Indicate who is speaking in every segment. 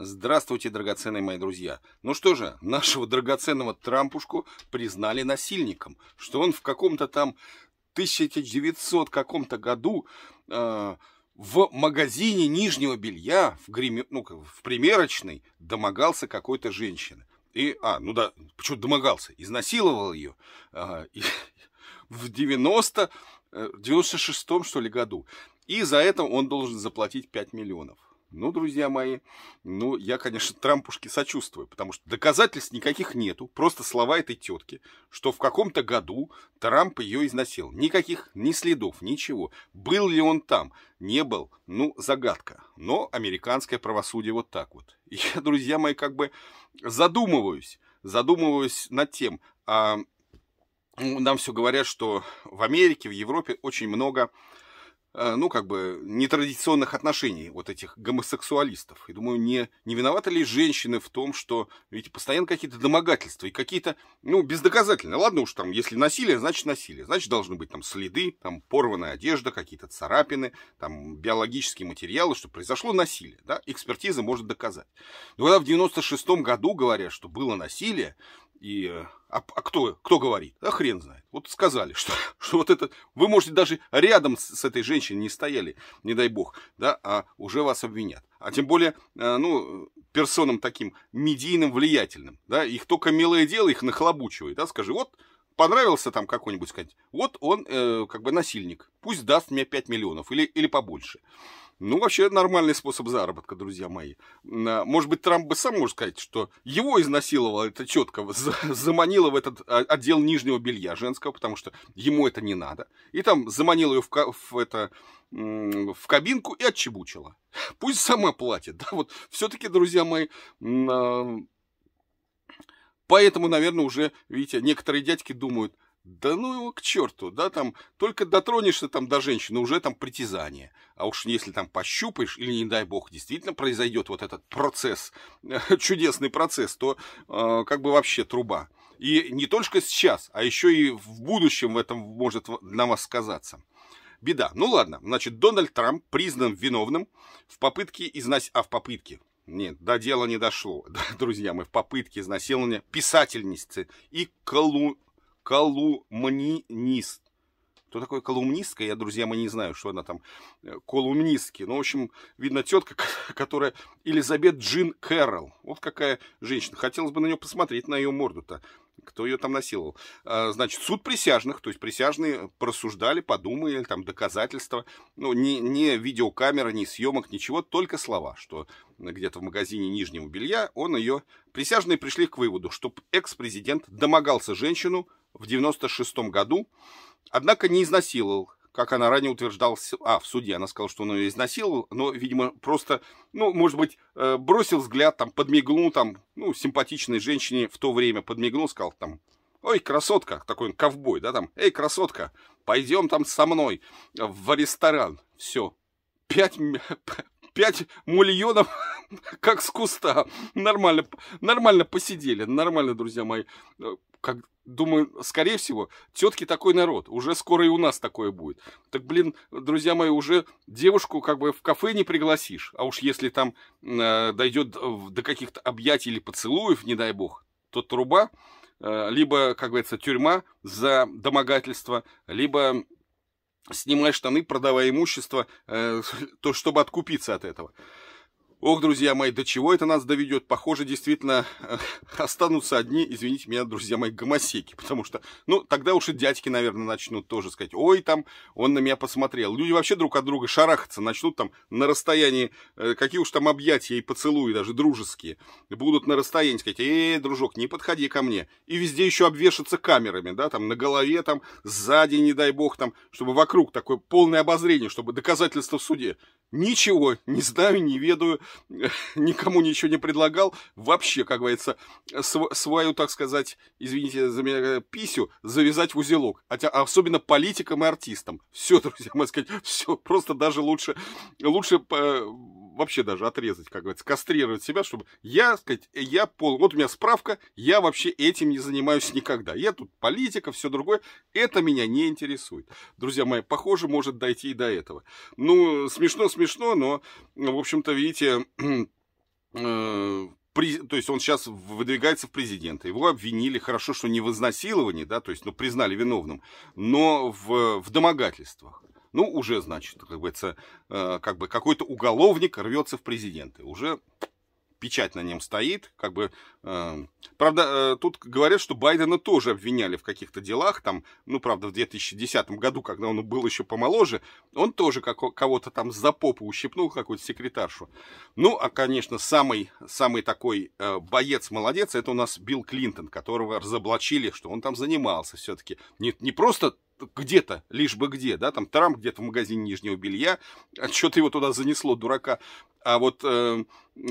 Speaker 1: Здравствуйте, драгоценные мои друзья. Ну что же, нашего драгоценного Трампушку признали насильником, что он в каком-то там 1900 каком-то году э, в магазине нижнего белья, в, гриме, ну, в примерочной, домогался какой-то женщины. И, а, ну да, почему домогался, изнасиловал ее. Э, и, в 90, 96-м, э, что ли, году. И за это он должен заплатить 5 миллионов. Ну, друзья мои, ну, я, конечно, Трампушке сочувствую, потому что доказательств никаких нету, просто слова этой тетки, что в каком-то году Трамп ее износил, Никаких ни следов, ничего. Был ли он там? Не был. Ну, загадка. Но американское правосудие вот так вот. я, друзья мои, как бы задумываюсь, задумываюсь над тем, а ну, нам все говорят, что в Америке, в Европе очень много Э, ну, как бы, нетрадиционных отношений вот этих гомосексуалистов. И думаю, не, не виноваты ли женщины в том, что ведь постоянно какие-то домогательства и какие-то, ну, бездоказательные. Ладно уж, там, если насилие, значит насилие. Значит, должны быть там следы, там, порванная одежда, какие-то царапины, там, биологические материалы, что произошло насилие, да, экспертиза может доказать. Но когда в 96-м году говорят, что было насилие, и а, а кто, кто говорит? А хрен знает. Вот сказали, что, что вот это... Вы можете даже рядом с, с этой женщиной не стояли, не дай бог, да, а уже вас обвинят. А тем более, э, ну, персонам таким медийным, влиятельным, да, их только милое дело их нахлобучивает, да, скажи, вот понравился там какой-нибудь, сказать, вот он э, как бы насильник, пусть даст мне 5 миллионов или, или побольше. Ну, вообще нормальный способ заработка, друзья мои. А, может быть, Трамп бы сам может сказать, что его изнасиловало это четко, заманило в этот а, отдел нижнего белья женского, потому что ему это не надо. И там заманило ее в, в это в кабинку и отчебучила. Пусть сама платит. Да, вот все-таки, друзья мои, а, Поэтому, наверное, уже, видите, некоторые дядьки думают, да ну его к черту, да, там только дотронешься там до женщины, уже там притязание. А уж если там пощупаешь, или, не дай бог, действительно произойдет вот этот процесс, чудесный процесс, то э, как бы вообще труба. И не только сейчас, а еще и в будущем в этом может на вас сказаться. Беда. Ну ладно, значит, Дональд Трамп признан виновным в попытке изнасилования, а в попытке, нет, до дела не дошло, друзья мы в попытке изнасилования писательницы и колу колумнист. Кто такой колумнистка? Я, друзья мои, не знаю, что она там. Э, колумнистки. Ну, в общем, видно, тетка, которая Элизабет Джин Кэрролл. Вот какая женщина. Хотелось бы на нее посмотреть, на ее морду-то. Кто ее там насиловал? А, значит, суд присяжных, то есть присяжные просуждали, подумали, там доказательства. Ну, не не видеокамера, не ни съемок, ничего, только слова, что где-то в магазине нижнего белья он ее... Присяжные пришли к выводу, что экс-президент домогался женщину, в 96 году, однако не изнасиловал, как она ранее утверждала, а, в суде она сказала, что он ее изнасиловал, но, видимо, просто, ну, может быть, э, бросил взгляд, там, подмигнул, там, ну, симпатичной женщине в то время подмигнул, сказал, там, ой, красотка, такой он ковбой, да, там, эй, красотка, пойдем там со мной в ресторан, все, пять, 5 мульонов как с куста. Нормально, нормально посидели, нормально, друзья мои. Э, как, думаю, скорее всего, тетки такой народ. Уже скоро и у нас такое будет. Так, блин, друзья мои, уже девушку как бы в кафе не пригласишь. А уж если там э, дойдет до каких-то объятий или поцелуев, не дай бог, то труба, э, либо, как говорится, тюрьма за домогательство, либо снимай штаны, продавай имущество, э, то чтобы откупиться от этого. Ох, друзья мои, до чего это нас доведет? Похоже, действительно, э, останутся одни, извините меня, друзья мои, гомосеки. Потому что, ну, тогда уж и дядьки, наверное, начнут тоже сказать, ой, там, он на меня посмотрел. Люди вообще друг от друга шарахаться начнут там на расстоянии, э, какие уж там объятия и поцелуи даже дружеские. Будут на расстоянии сказать, эй, дружок, не подходи ко мне. И везде еще обвешаться камерами, да, там, на голове, там, сзади, не дай бог, там, чтобы вокруг такое полное обозрение, чтобы доказательства в суде. Ничего, не знаю, не ведаю. никому ничего не предлагал, вообще, как говорится, св свою, так сказать, извините за меня, э, писю завязать в узелок, хотя особенно политикам и артистам. Все, друзья, можно сказать, все, просто даже лучше, лучше э, вообще даже отрезать, как говорится, кастрировать себя, чтобы я, сказать, я пол... Вот у меня справка, я вообще этим не занимаюсь никогда. Я тут политика, все другое. Это меня не интересует. Друзья мои, похоже, может дойти и до этого. Ну, смешно-смешно, но, в общем-то, видите, э, то есть он сейчас выдвигается в президента. Его обвинили, хорошо, что не в изнасиловании, да, то есть, ну, признали виновным, но в, в домогательствах ну, уже, значит, как бы, это, э, как бы какой-то уголовник рвется в президенты. Уже печать на нем стоит, как бы, э, правда, э, тут говорят, что Байдена тоже обвиняли в каких-то делах, там, ну, правда, в 2010 году, когда он был еще помоложе, он тоже кого-то там за попу ущипнул, какую-то секретаршу. Ну, а, конечно, самый, самый такой э, боец-молодец, это у нас Билл Клинтон, которого разоблачили, что он там занимался все-таки. Не, не просто где-то, лишь бы где, да, там Трамп где-то в магазине нижнего белья, а что-то его туда занесло, дурака. А вот э,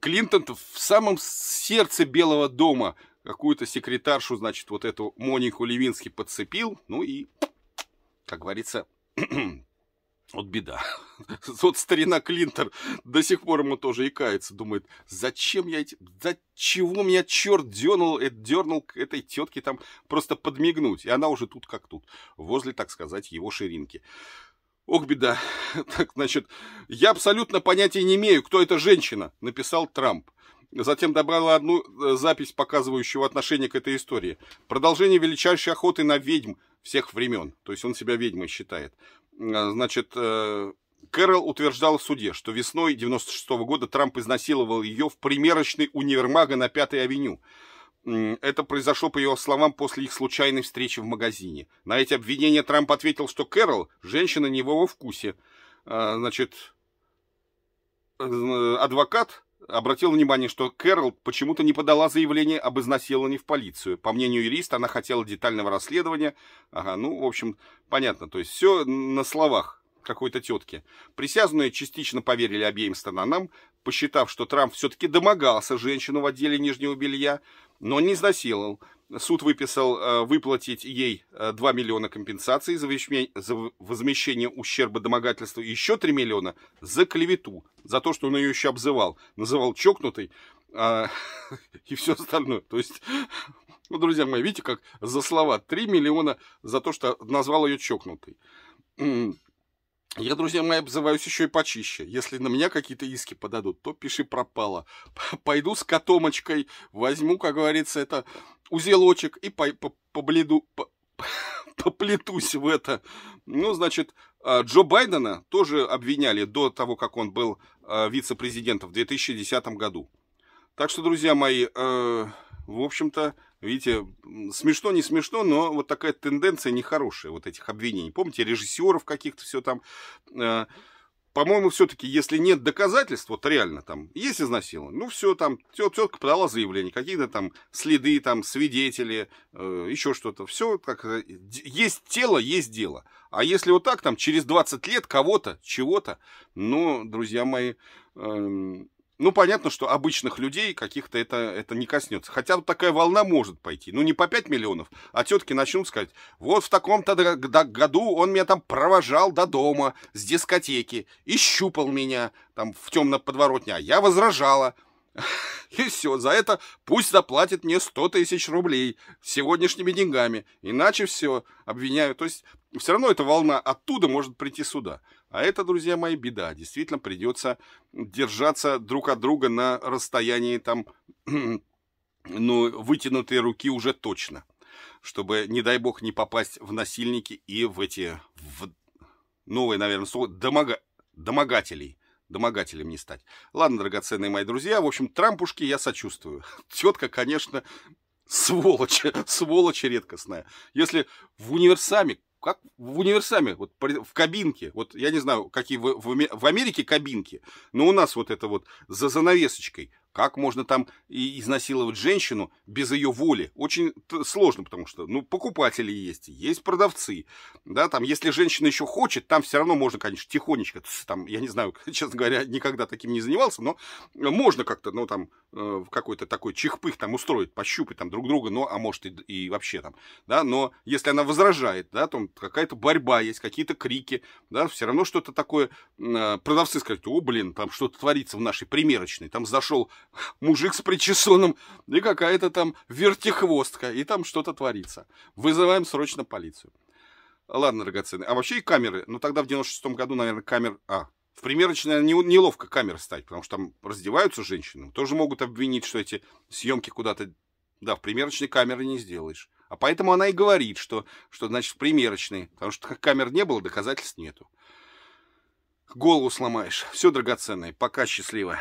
Speaker 1: Клинтон в самом сердце Белого дома какую-то секретаршу, значит, вот эту Монику Левински подцепил, ну и, как говорится, Вот беда. Вот старина Клинтер до сих пор ему тоже икается. Думает, зачем я эти... За чего меня черт дернул, э, дернул к этой тетке там просто подмигнуть? И она уже тут как тут, возле, так сказать, его ширинки. Ох, беда. Так, значит, я абсолютно понятия не имею, кто эта женщина, написал Трамп. Затем добавила одну э, запись, показывающую отношение к этой истории. Продолжение величайшей охоты на ведьм всех времен. То есть он себя ведьмой считает. Э, значит, э, Кэрол утверждал в суде, что весной 96 -го года Трамп изнасиловал ее в примерочной универмага на Пятой авеню. Это произошло, по ее словам, после их случайной встречи в магазине. На эти обвинения Трамп ответил, что Кэрол – женщина не в его вкусе. Э, значит, адвокат обратил внимание, что Кэрол почему-то не подала заявление об изнасиловании в полицию. По мнению юриста, она хотела детального расследования. Ага, ну, в общем, понятно. То есть все на словах какой-то тетки. Присяжные частично поверили обеим сторонам, посчитав, что Трамп все-таки домогался женщину в отделе нижнего белья, но не изнасиловал. Суд выписал э, выплатить ей э, 2 миллиона компенсаций за, вещме, за возмещение ущерба домогательству и еще 3 миллиона за клевету, за то, что он ее еще обзывал, называл чокнутой э, и все остальное. То есть ну, друзья мои, видите, как за слова 3 миллиона за то, что назвал ее чокнутой. Я, друзья мои, обзываюсь еще и почище. Если на меня какие-то иски подадут, то пиши пропало. Пойду с котомочкой, возьму, как говорится, это узелочек и по, по, по бледу... По, поплетусь в это. Ну, значит, а, Джо Байдена тоже обвиняли до того, как он был а, вице-президентом в 2010 году. Так что, друзья мои, э, в общем-то, видите, смешно, не смешно, но вот такая тенденция нехорошая, вот этих обвинений. Помните, режиссеров каких-то все там... Э, по-моему, все-таки, если нет доказательств, вот реально там, есть изнасилование, ну все, там, тетка подала заявление, какие-то там следы, там, свидетели, э, еще что-то, все, как э, есть тело, есть дело. А если вот так, там, через 20 лет кого-то, чего-то, ну, друзья мои, э, ну, понятно, что обычных людей каких-то это, это не коснется. Хотя вот такая волна может пойти. Ну, не по 5 миллионов, а тетки начнут сказать, вот в таком-то году он меня там провожал до дома, с дискотеки, и щупал меня там в темно подворотня, а я возражала. И все, за это пусть заплатит мне 100 тысяч рублей сегодняшними деньгами, иначе все, обвиняю. То есть все равно эта волна оттуда может прийти сюда. А это, друзья мои, беда. Действительно придется держаться друг от друга на расстоянии там, ну, вытянутые руки уже точно. Чтобы, не дай бог, не попасть в насильники и в эти, в новые, наверное, слова домога... домогателей домогателем не стать. Ладно, драгоценные мои друзья, в общем, Трампушки я сочувствую. Тетка, конечно, сволочь, сволочь редкостная. Если в универсаме, как в универсаме, вот в кабинке, вот я не знаю, какие в, в, в Америке кабинки, но у нас вот это вот за занавесочкой как можно там и изнасиловать женщину без ее воли? Очень сложно, потому что, ну, покупатели есть, есть продавцы, да, там, если женщина еще хочет, там все равно можно, конечно, тихонечко, там, я не знаю, честно говоря, никогда таким не занимался, но можно как-то, ну, там, э, какой-то такой чихпых там устроить, пощупать там друг друга, ну, а может и, и вообще там, да, но если она возражает, да, там какая-то борьба есть, какие-то крики, да, все равно что-то такое, э, продавцы скажут, о, блин, там что-то творится в нашей примерочной, там зашел мужик с причесоном и какая-то там вертихвостка, и там что-то творится. Вызываем срочно полицию. Ладно, драгоценные. А вообще и камеры. Ну, тогда в 96-м году, наверное, камер... А, в примерочной не, неловко камеры стать, потому что там раздеваются женщины. Тоже могут обвинить, что эти съемки куда-то... Да, в примерочной камеры не сделаешь. А поэтому она и говорит, что, что значит, в примерочной. Потому что как камер не было, доказательств нету. Голову сломаешь. Все драгоценное. Пока, счастливо.